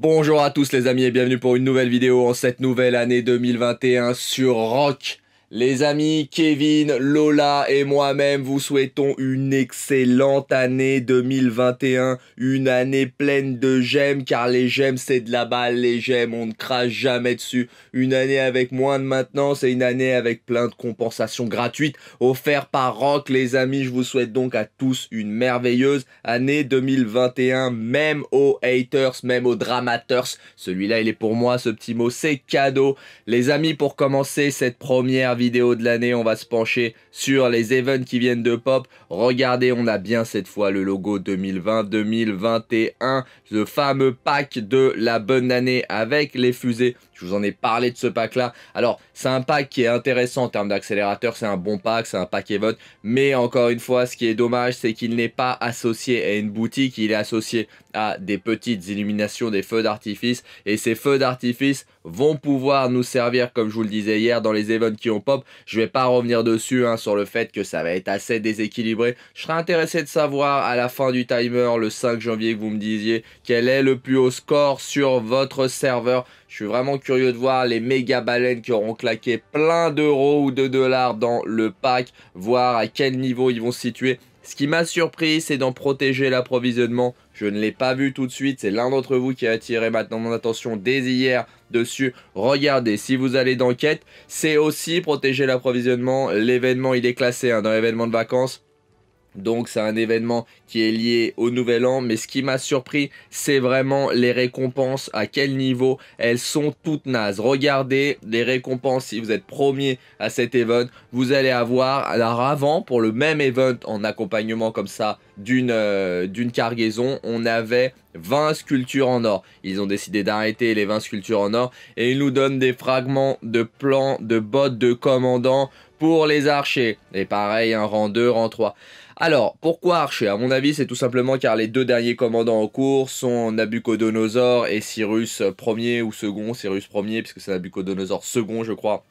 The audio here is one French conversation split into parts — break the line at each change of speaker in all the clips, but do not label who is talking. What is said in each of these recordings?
Bonjour à tous les amis et bienvenue pour une nouvelle vidéo en cette nouvelle année 2021 sur Rock les amis, Kevin, Lola et moi-même vous souhaitons une excellente année 2021, une année pleine de j'aime car les gemmes c'est de la balle, les gemmes on ne crache jamais dessus, une année avec moins de maintenance et une année avec plein de compensations gratuites offertes par Rock. Les amis, je vous souhaite donc à tous une merveilleuse année 2021, même aux haters, même aux dramateurs. Celui-là il est pour moi, ce petit mot c'est cadeau. Les amis, pour commencer cette première vidéo de l'année, on va se pencher sur les events qui viennent de pop. Regardez, on a bien cette fois le logo 2020-2021, le fameux pack de la bonne année avec les fusées je vous en ai parlé de ce pack-là. Alors, c'est un pack qui est intéressant en termes d'accélérateur, c'est un bon pack, c'est un pack vote. mais encore une fois, ce qui est dommage, c'est qu'il n'est pas associé à une boutique, il est associé à des petites illuminations, des feux d'artifice, et ces feux d'artifice vont pouvoir nous servir, comme je vous le disais hier, dans les events qui ont pop. Je ne vais pas revenir dessus hein, sur le fait que ça va être assez déséquilibré. Je serais intéressé de savoir à la fin du timer, le 5 janvier que vous me disiez, quel est le plus haut score sur votre serveur je suis vraiment curieux de voir les méga baleines qui auront claqué plein d'euros ou de dollars dans le pack, voir à quel niveau ils vont se situer. Ce qui m'a surpris, c'est d'en protéger l'approvisionnement. Je ne l'ai pas vu tout de suite, c'est l'un d'entre vous qui a attiré maintenant mon attention dès hier dessus. Regardez, si vous allez d'enquête, c'est aussi protéger l'approvisionnement. L'événement, il est classé hein, dans l'événement de vacances. Donc c'est un événement qui est lié au Nouvel An. Mais ce qui m'a surpris, c'est vraiment les récompenses, à quel niveau elles sont toutes nazes. Regardez les récompenses, si vous êtes premier à cet event, vous allez avoir, alors avant, pour le même event en accompagnement comme ça d'une euh, cargaison, on avait 20 sculptures en or. Ils ont décidé d'arrêter les 20 sculptures en or et ils nous donnent des fragments de plans, de bottes de commandants pour les archers. Et pareil, un rang 2, rang 3. Alors, pourquoi Archer À mon avis, c'est tout simplement car les deux derniers commandants en cours sont Nabucodonosor et Cyrus 1er ou second, Cyrus 1er, puisque c'est Nabucodonosor second, je crois,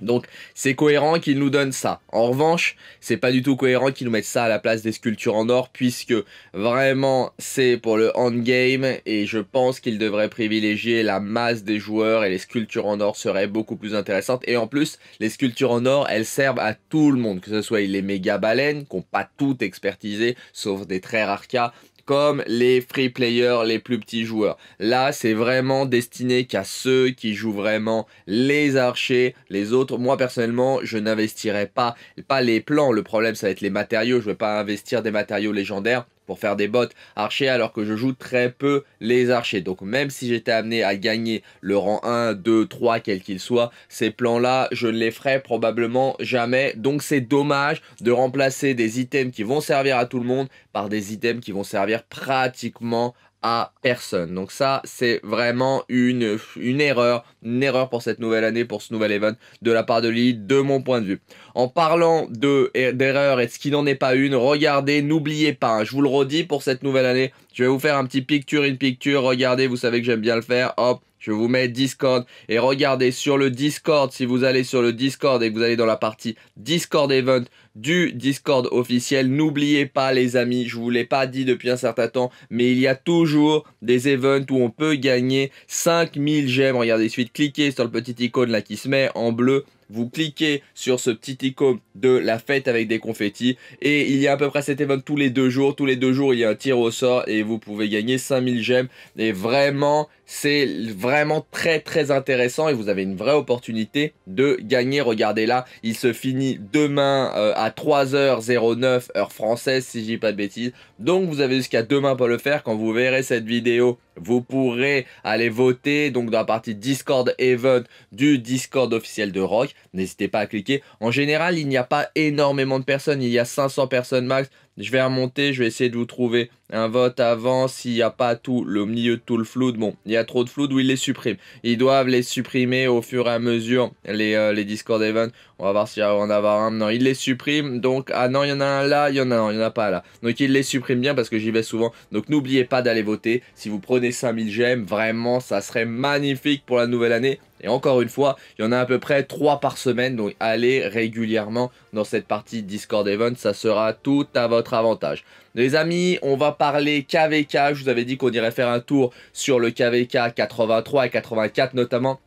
donc c'est cohérent qu'ils nous donnent ça. En revanche, c'est pas du tout cohérent qu'ils nous mettent ça à la place des sculptures en or puisque vraiment c'est pour le endgame et je pense qu'ils devraient privilégier la masse des joueurs et les sculptures en or seraient beaucoup plus intéressantes. Et en plus, les sculptures en or, elles servent à tout le monde, que ce soit les méga baleines qui n'ont pas toutes expertisé sauf des très rares cas comme les free players, les plus petits joueurs. Là, c'est vraiment destiné qu'à ceux qui jouent vraiment les archers, les autres. Moi, personnellement, je n'investirai pas, pas les plans. Le problème, ça va être les matériaux. Je ne vais pas investir des matériaux légendaires pour faire des bots archers alors que je joue très peu les archers. Donc même si j'étais amené à gagner le rang 1, 2, 3, quel qu'il soit, ces plans-là, je ne les ferai probablement jamais. Donc c'est dommage de remplacer des items qui vont servir à tout le monde par des items qui vont servir pratiquement à personne. Donc ça, c'est vraiment une, une erreur, une erreur pour cette nouvelle année, pour ce nouvel event de la part de l'île de mon point de vue. En parlant er, d'erreur et ce qui n'en est pas une, regardez, n'oubliez pas, hein, je vous le redis pour cette nouvelle année, je vais vous faire un petit picture in picture, regardez, vous savez que j'aime bien le faire, hop, je vous mets Discord et regardez sur le Discord, si vous allez sur le Discord et que vous allez dans la partie Discord Event, du Discord officiel. N'oubliez pas les amis, je vous l'ai pas dit depuis un certain temps, mais il y a toujours des events où on peut gagner 5000 gemmes. Regardez, suite, cliquez sur le petit icône là qui se met en bleu vous cliquez sur ce petit icône de la fête avec des confettis et il y a à peu près cet event tous les deux jours. Tous les deux jours, il y a un tir au sort et vous pouvez gagner 5000 gemmes. Et vraiment, c'est vraiment très très intéressant et vous avez une vraie opportunité de gagner. Regardez là, il se finit demain euh, à 3h09 heure française si j'ai pas de bêtises. Donc vous avez jusqu'à demain pour le faire quand vous verrez cette vidéo vous pourrez aller voter donc dans la partie Discord Event du Discord officiel de Rock. N'hésitez pas à cliquer. En général, il n'y a pas énormément de personnes. Il y a 500 personnes max. Je vais remonter. Je vais essayer de vous trouver un vote avant. S'il n'y a pas tout le milieu de tout le flood, bon, il y a trop de flood où ils les suppriment. Ils doivent les supprimer au fur et à mesure les, euh, Discord Event. On va voir si on en avoir un. Non, il les supprime, Donc, ah non, il y en a un là. Il y en a un, il n'y en a pas là. Donc, il les supprime bien parce que j'y vais souvent. Donc, n'oubliez pas d'aller voter. Si vous prenez 5000 gemmes. Vraiment, ça serait magnifique pour la nouvelle année. Et encore une fois, il y en a à peu près 3 par semaine, donc allez régulièrement dans cette partie Discord Event, ça sera tout à votre avantage. Les amis, on va parler KVK, je vous avais dit qu'on irait faire un tour sur le KVK 83 et 84 notamment,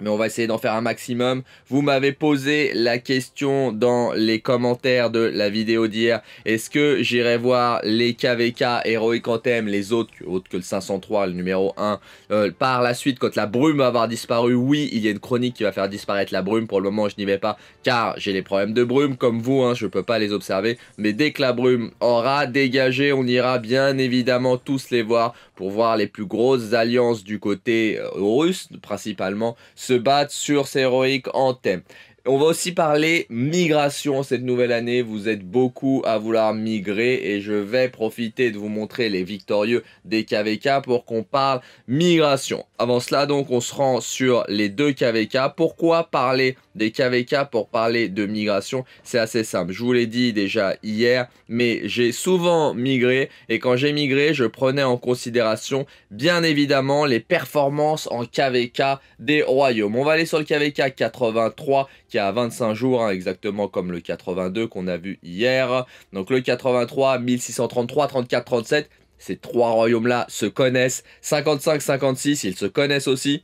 mais on va essayer d'en faire un maximum. Vous m'avez posé la question dans les commentaires de la vidéo d'hier. Est-ce que j'irai voir les KVK, Heroic Anthem, les autres, autres que le 503, le numéro 1, euh, par la suite quand la brume va avoir disparu Oui, il y a une chronique qui va faire disparaître la brume. Pour le moment, je n'y vais pas car j'ai les problèmes de brume. Comme vous, hein, je ne peux pas les observer. Mais dès que la brume aura dégagé, on ira bien évidemment tous les voir pour voir les plus grosses alliances du côté euh, russe principalement se battre sur ces héroïques thème. On va aussi parler migration cette nouvelle année. Vous êtes beaucoup à vouloir migrer et je vais profiter de vous montrer les victorieux des KVK pour qu'on parle migration. Avant cela donc on se rend sur les deux KVK. Pourquoi parler des KVK pour parler de migration C'est assez simple. Je vous l'ai dit déjà hier mais j'ai souvent migré et quand j'ai migré je prenais en considération bien évidemment les performances en KVK des royaumes. On va aller sur le KVK 83 qui 25 jours, hein, exactement comme le 82 qu'on a vu hier. Donc le 83, 1633, 34, 37, ces trois royaumes-là se connaissent. 55, 56, ils se connaissent aussi.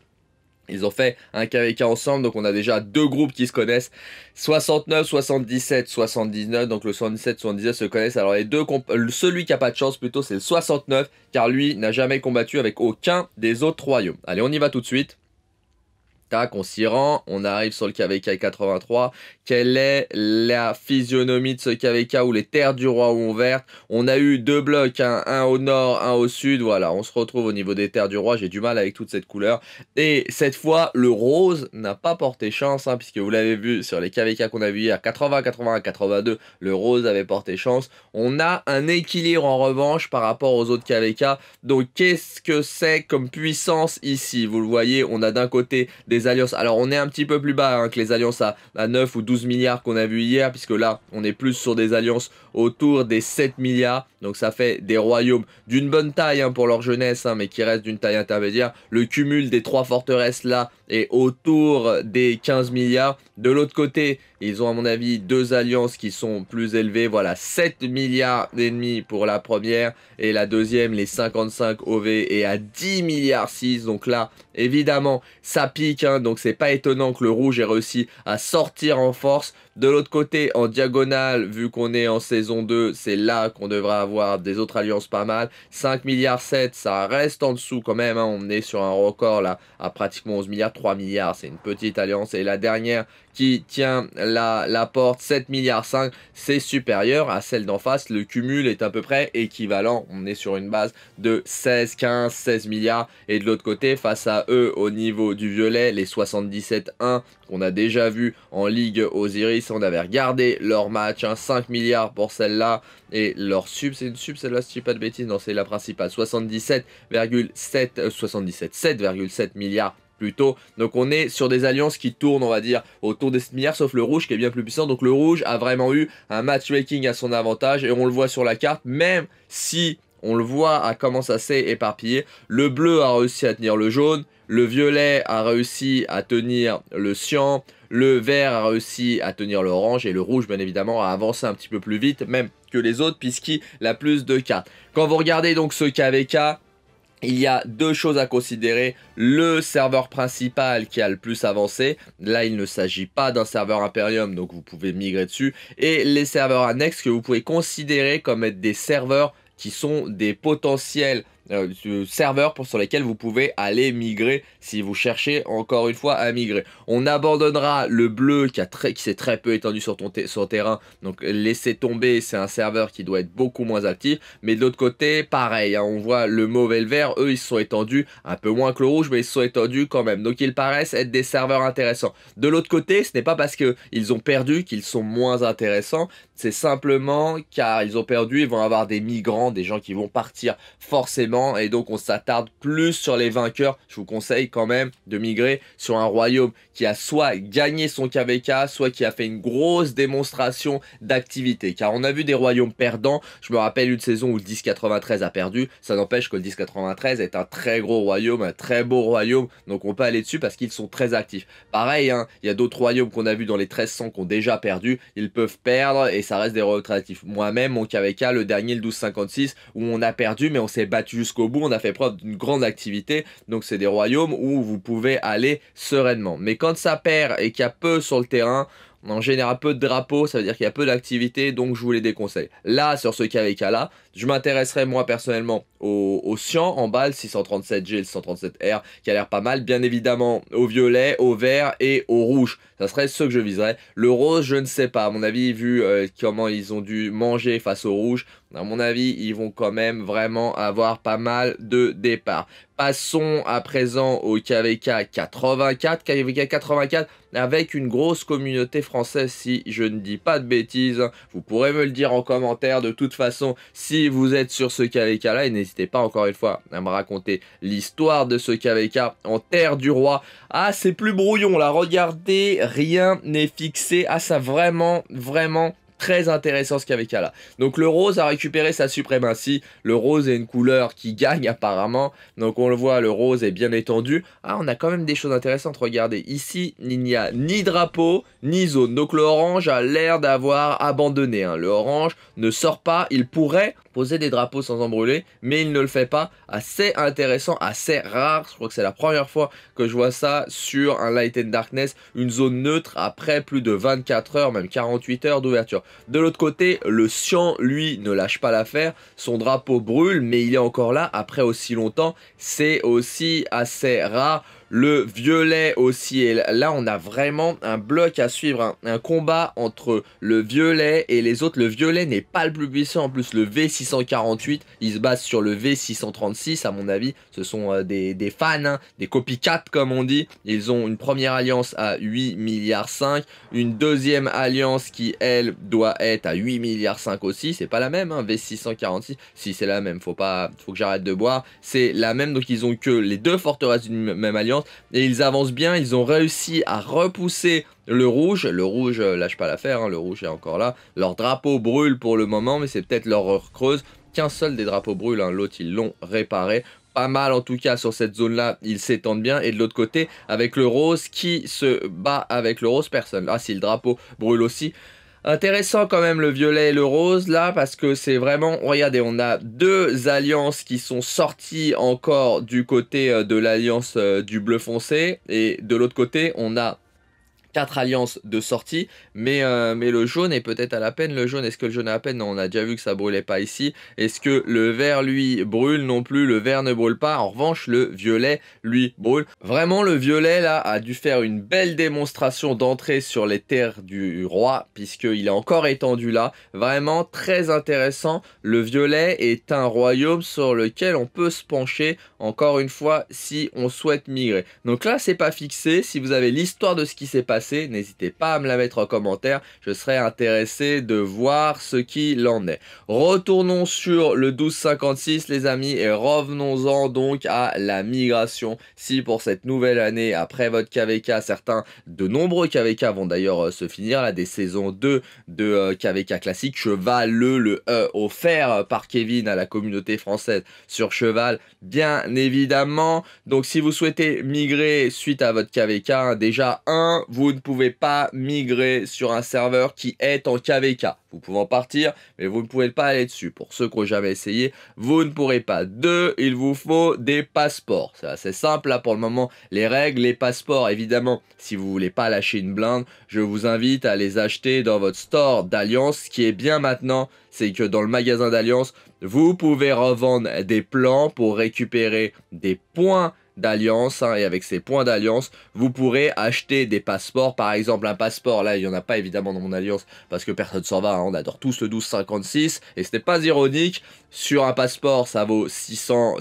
Ils ont fait un KVK ensemble, donc on a déjà deux groupes qui se connaissent. 69, 77, 79, donc le 77, 79 se connaissent. Alors les deux, euh, celui qui a pas de chance plutôt, c'est le 69, car lui n'a jamais combattu avec aucun des autres royaumes. Allez, on y va tout de suite qu'on s'y rend, on arrive sur le KVK 83. Quelle est la physionomie de ce KVK où les terres du roi ont verte On a eu deux blocs, hein, un au nord, un au sud. Voilà, on se retrouve au niveau des terres du roi. J'ai du mal avec toute cette couleur. Et cette fois, le rose n'a pas porté chance, hein, puisque vous l'avez vu sur les KVK qu'on a vu hier, 80, 81, 82, le rose avait porté chance. On a un équilibre en revanche par rapport aux autres KVK. Donc qu'est-ce que c'est comme puissance ici Vous le voyez, on a d'un côté des alliances. Alors on est un petit peu plus bas hein, que les alliances à, 9 ou 12 milliards qu'on a vu hier, puisque là on est plus sur des alliances autour des 7 milliards. Donc ça fait des royaumes d'une bonne taille hein, pour leur jeunesse, hein, mais qui restent d'une taille intermédiaire. Le cumul des trois forteresses là est autour des 15 milliards. De l'autre côté, ils ont, à mon avis, deux alliances qui sont plus élevées. Voilà, 7 milliards d'ennemis pour la première. Et la deuxième, les 55 OV, est à 10 milliards 6. Donc là, évidemment, ça pique. Hein. donc c'est pas étonnant que le rouge ait réussi à sortir en force. De l'autre côté, en diagonale, vu qu'on est en saison 2, c'est là qu'on devrait avoir des autres alliances pas mal. 5 milliards 7, ça reste en dessous quand même. Hein. On est sur un record là à pratiquement 11 milliards, 3 milliards. C'est une petite alliance. Et la dernière qui tient la, porte, 7 milliards 5, c'est supérieur à celle d'en face. Le cumul est à peu près équivalent. On est sur une base de 16, 15, 16 milliards. Et de l'autre côté, face à eux, au niveau du violet, les 77-1 qu'on a déjà vu en Ligue Osiris on avait regardé leur match, 5 hein, milliards pour celle-là, et leur sub, c'est une sub celle-là si dis pas de bêtises, non c'est la principale, 77,7 77, 7,7 milliards plutôt. Donc on est sur des alliances qui tournent, on va dire, autour des 7 milliards, sauf le rouge qui est bien plus puissant. Donc le rouge a vraiment eu un matchmaking à son avantage et on le voit sur la carte, même si on le voit à comment ça s'est éparpillé. Le bleu a réussi à tenir le jaune. Le violet a réussi à tenir le cyan. Le vert a réussi à tenir l'orange. Et le rouge, bien évidemment, a avancé un petit peu plus vite, même que les autres, puisqu'il a plus de cartes. Quand vous regardez donc ce KVK, il y a deux choses à considérer. Le serveur principal qui a le plus avancé. Là, il ne s'agit pas d'un serveur Imperium, donc vous pouvez migrer dessus. Et les serveurs annexes que vous pouvez considérer comme être des serveurs qui sont des potentiels euh, euh, serveurs pour sur lesquels vous pouvez aller migrer si vous cherchez encore une fois à migrer. On abandonnera le bleu qui, très, qui s'est très peu étendu sur, ton terrain, donc laissez tomber, c'est un serveur qui doit être beaucoup moins actif, mais de l'autre côté, pareil, hein, on voit le mauvais vert, eux ils se sont étendus, un peu moins que le rouge, mais ils se sont étendus quand même, donc ils paraissent être des serveurs intéressants. De l'autre côté, ce n'est pas parce qu'ils ont perdu qu'ils sont moins intéressants, c'est simplement car ils ont perdu, ils vont avoir des migrants, des gens qui vont partir forcément, et donc on s'attarde plus sur les vainqueurs. Je vous conseille quand même de migrer sur un royaume qui a soit gagné son KVK, soit qui a fait une grosse démonstration d'activité. Car on a vu des royaumes perdants. Je me rappelle une saison où le 1093 a perdu. Ça n'empêche que le 1093 est un très gros royaume, un très beau royaume, donc on peut aller dessus parce qu'ils sont très actifs. Pareil, hein, il y a d'autres royaumes qu'on a vu dans les 1300 qui ont déjà perdu. Ils peuvent perdre et ça reste des retratifs. Moi-même, mon KVK, le dernier, le 1256, où on a perdu, mais on s'est battu jusqu'au bout, on a fait preuve d'une grande activité. Donc c'est des royaumes où vous pouvez aller sereinement. Mais quand ça perd et qu'il y a peu sur le terrain, on général peu de drapeaux, ça veut dire qu'il y a peu d'activité, donc je vous les déconseille. Là, sur ce KVK là, je m'intéresserai moi personnellement au, au cyan en balle, 637G, le 137R, qui a l'air pas mal, bien évidemment au violet, au vert et au rouge. Ça serait ceux que je viserais. Le rose, je ne sais pas, à mon avis, vu euh, comment ils ont dû manger face au rouge, à mon avis, ils vont quand même vraiment avoir pas mal de départs. Passons à présent au KVK 84. KVK 84 avec une grosse communauté française si je ne dis pas de bêtises. Vous pourrez me le dire en commentaire de toute façon si vous êtes sur ce KVK là et n'hésitez pas encore une fois à me raconter l'histoire de ce KVK en terre du roi. Ah c'est plus brouillon là, regardez, rien n'est fixé. Ah ça vraiment, vraiment très intéressant ce qu'il y qu'avec là. Donc le rose a récupéré sa suprématie. Le rose est une couleur qui gagne apparemment. Donc on le voit, le rose est bien étendu. Ah, on a quand même des choses intéressantes. Regardez, ici, il n'y a ni drapeau, ni zone. Donc l'orange a l'air d'avoir abandonné. Hein. Le orange ne sort pas. Il pourrait poser des drapeaux sans en brûler, mais il ne le fait pas. Assez intéressant, assez rare. Je crois que c'est la première fois que je vois ça sur un Light and Darkness. Une zone neutre après plus de 24 heures, même 48 heures d'ouverture. De l'autre côté, le Sian, lui, ne lâche pas l'affaire. Son drapeau brûle, mais il est encore là après aussi longtemps. C'est aussi assez rare le violet aussi. Et là, on a vraiment un bloc à suivre. Hein. Un combat entre le violet et les autres. Le violet n'est pas le plus puissant. En plus, le V648, il se base sur le V636. À mon avis, ce sont euh, des, fans, des hein. des copycats, comme on dit. Ils ont une première alliance à 8 milliards 5. Une deuxième alliance qui, elle, doit être à 8 milliards 5 aussi. C'est pas la même, hein, V646. Si, c'est la même. Faut, pas, faut que j'arrête de boire. C'est la même. Donc, ils ont que les deux forteresses d'une même alliance et ils avancent bien, ils ont réussi à repousser le rouge, le rouge euh, lâche pas l'affaire, hein, le rouge est encore là, leur drapeau brûle pour le moment mais c'est peut-être leur creuse, qu'un seul des drapeaux brûle, hein, l'autre ils l'ont réparé, pas mal en tout cas sur cette zone là ils s'étendent bien et de l'autre côté avec le rose qui se bat avec le rose personne, ah si le drapeau brûle aussi Intéressant quand même le violet et le rose là parce que c'est vraiment, regardez, on a deux alliances qui sont sorties encore du côté euh, de l'alliance euh, du bleu foncé et de l'autre côté on a quatre alliances de sortie, mais, euh, mais le jaune est peut-être à la peine. Le jaune, est-ce que le jaune est à peine non, on a déjà vu que ça brûlait pas ici. Est-ce que le vert, lui, brûle non plus Le vert ne brûle pas. En revanche, le violet, lui, brûle. Vraiment, le violet, là, a dû faire une belle démonstration d'entrée sur les terres du roi, puisqu'il est encore étendu là. Vraiment très intéressant. Le violet est un royaume sur lequel on peut se pencher, encore une fois, si on souhaite migrer. Donc là, c'est pas fixé. Si vous avez l'histoire de ce qui s'est passé, N'hésitez pas à me la mettre en commentaire. Je serais intéressé de voir ce qu'il en est. Retournons sur le 1256 les amis et revenons-en donc à la migration. Si pour cette nouvelle année, après votre KVK, certains, de nombreux KVK vont d'ailleurs euh, se finir, là des saisons 2 de KVK euh, classique, cheval le, le euh, offert par Kevin à la communauté française sur cheval, bien évidemment. Donc si vous souhaitez migrer suite à votre KVK, déjà un, vous ne pouvez pas migrer sur un serveur qui est en KVK. Vous pouvez en partir, mais vous ne pouvez pas aller dessus. Pour ceux qui n'ont jamais essayé, vous ne pourrez pas. Deux, il vous faut des passeports. C'est assez simple là pour le moment. Les règles, les passeports, évidemment, si vous voulez pas lâcher une blinde, je vous invite à les acheter dans votre store d'Alliance. Ce qui est bien maintenant, c'est que dans le magasin d'Alliance, vous pouvez revendre des plans pour récupérer des points d'alliance hein, et avec ces points d'alliance, vous pourrez acheter des passeports. Par exemple, un passeport, là, il n'y en a pas évidemment dans mon alliance parce que personne s'en va. Hein, on adore tous le 1256 et ce n'est pas ironique. Sur un passeport, ça vaut 600, 000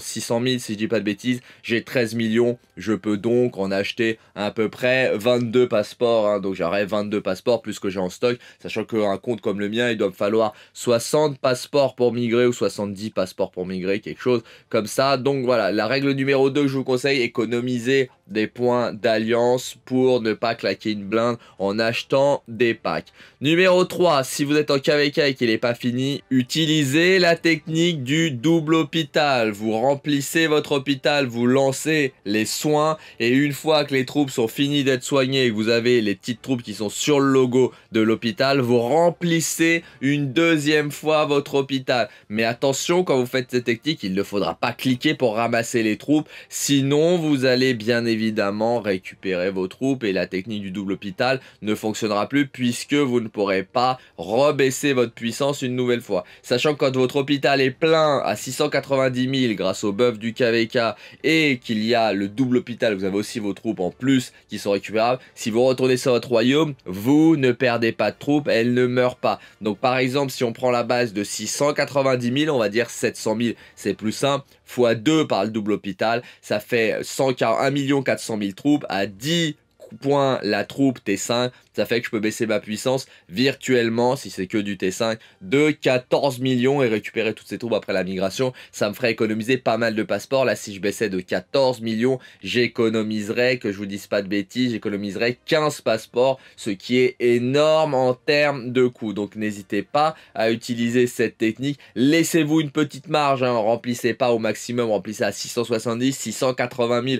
si je dis pas de bêtises. J'ai 13 millions, je peux donc en acheter à peu près 22 passeports. Hein. donc j'aurai 22 passeports plus que j'ai en stock, sachant qu'un compte comme le mien, il doit me falloir 60 passeports pour migrer ou 70 passeports pour migrer, quelque chose comme ça. Donc voilà, la règle numéro 2 que je vous conseille, économiser des points d'alliance pour ne pas claquer une blinde en achetant des packs. Numéro 3, si vous êtes en KVK et qu'il n'est pas fini, utilisez la technique du double hôpital. Vous remplissez votre hôpital, vous lancez les soins et une fois que les troupes sont finies d'être soignées et que vous avez les petites troupes qui sont sur le logo de l'hôpital, vous remplissez une deuxième fois votre hôpital. Mais attention, quand vous faites cette technique, il ne faudra pas cliquer pour ramasser les troupes, sinon vous allez bien évidemment récupérer vos troupes et la technique du double hôpital ne fonctionnera plus puisque vous ne pourrez pas rebaisser votre puissance une nouvelle fois. Sachant que quand votre hôpital est plein à 690 000 grâce au buff du KVK et qu'il y a le double hôpital, vous avez aussi vos troupes en plus qui sont récupérables, si vous retournez sur votre royaume, vous ne perdez pas de troupes, elles ne meurent pas. Donc par exemple, si on prend la base de 690 000, on va dire 700 000, c'est plus simple, fois 2 par le double hôpital, ça fait 1 400 000 troupes à 10 points la troupe T5, ça fait que je peux baisser ma puissance virtuellement, si c'est que du T5, de 14 millions et récupérer toutes ces troupes après la migration. Ça me ferait économiser pas mal de passeports. Là, si je baissais de 14 millions, j'économiserais, que je vous dise pas de bêtises, j'économiserais 15 passeports, ce qui est énorme en termes de coût. Donc n'hésitez pas à utiliser cette technique. Laissez-vous une petite marge, hein. remplissez pas au maximum, remplissez à 670, 680 000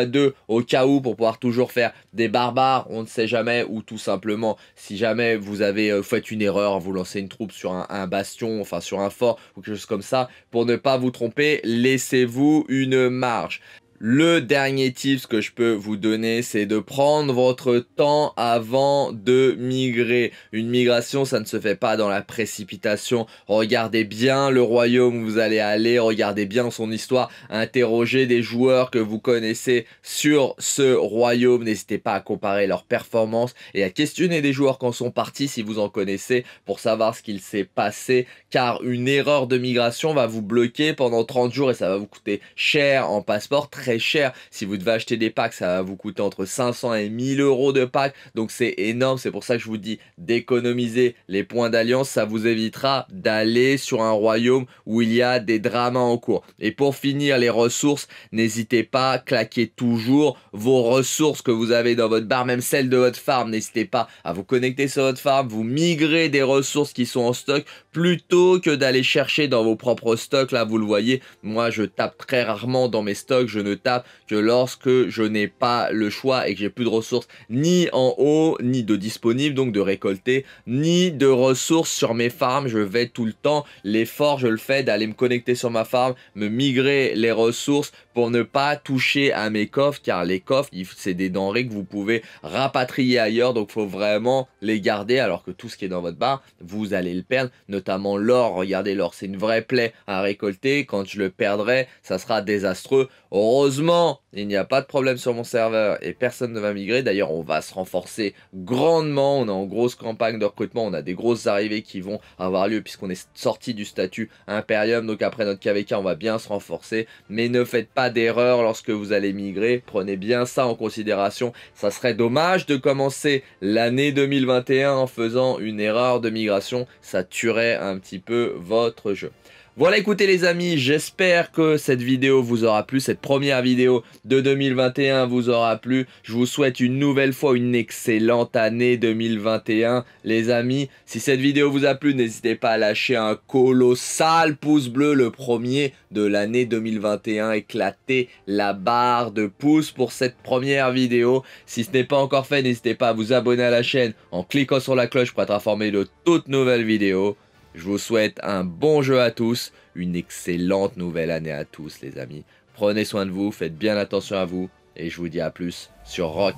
x 2 au cas où pour pouvoir toujours faire des barbares. On ne sait jamais où tout simplement. Si jamais vous avez euh, fait une erreur, vous lancez une troupe sur un, un, bastion, enfin sur un fort ou quelque chose comme ça, pour ne pas vous tromper, laissez-vous une marge. Le dernier tips que je peux vous donner, c'est de prendre votre temps avant de migrer. Une migration, ça ne se fait pas dans la précipitation. Regardez bien le royaume où vous allez aller, regardez bien son histoire, interrogez des joueurs que vous connaissez sur ce royaume. N'hésitez pas à comparer leurs performances et à questionner des joueurs quand sont partis si vous en connaissez pour savoir ce qu'il s'est passé. Car une erreur de migration va vous bloquer pendant 30 jours et ça va vous coûter cher en passeport cher. Si vous devez acheter des packs, ça va vous coûter entre 500 et 1000 euros de packs. Donc c'est énorme. C'est pour ça que je vous dis d'économiser les points d'alliance. Ça vous évitera d'aller sur un royaume où il y a des dramas en cours. Et pour finir, les ressources, n'hésitez pas, à claquer toujours vos ressources que vous avez dans votre bar, même celles de votre farm. N'hésitez pas à vous connecter sur votre farm, vous migrer des ressources qui sont en stock plutôt que d'aller chercher dans vos propres stocks. Là, vous le voyez, moi je tape très rarement dans mes stocks, je ne que lorsque je n'ai pas le choix et que j'ai plus de ressources ni en haut, ni de disponible donc de récolter, ni de ressources sur mes farms. Je vais tout le temps, l'effort je le fais d'aller me connecter sur ma farm, me migrer les ressources pour ne pas toucher à mes coffres car les coffres c'est des denrées que vous pouvez rapatrier ailleurs donc faut vraiment les garder alors que tout ce qui est dans votre bar vous allez le perdre notamment l'or regardez l'or c'est une vraie plaie à récolter quand je le perdrai ça sera désastreux heureusement il n'y a pas de problème sur mon serveur et personne ne va migrer d'ailleurs on va se renforcer grandement on est en grosse campagne de recrutement on a des grosses arrivées qui vont avoir lieu puisqu'on est sorti du statut impérium donc après notre KVK on va bien se renforcer mais ne faites pas d'erreurs d'erreur lorsque vous allez migrer. Prenez bien ça en considération. Ça serait dommage de commencer l'année 2021 en faisant une erreur de migration. Ça tuerait un petit peu votre jeu. Voilà, écoutez les amis, j'espère que cette vidéo vous aura plu, cette première vidéo de 2021 vous aura plu. Je vous souhaite une nouvelle fois une excellente année 2021. Les amis, si cette vidéo vous a plu, n'hésitez pas à lâcher un colossal pouce bleu, le premier de l'année 2021. Éclatez la barre de pouces pour cette première vidéo. Si ce n'est pas encore fait, n'hésitez pas à vous abonner à la chaîne en cliquant sur la cloche pour être informé de toutes nouvelles vidéos. Je vous souhaite un bon jeu à tous, une excellente nouvelle année à tous les amis. Prenez soin de vous, faites bien attention à vous et je vous dis à plus sur Rock.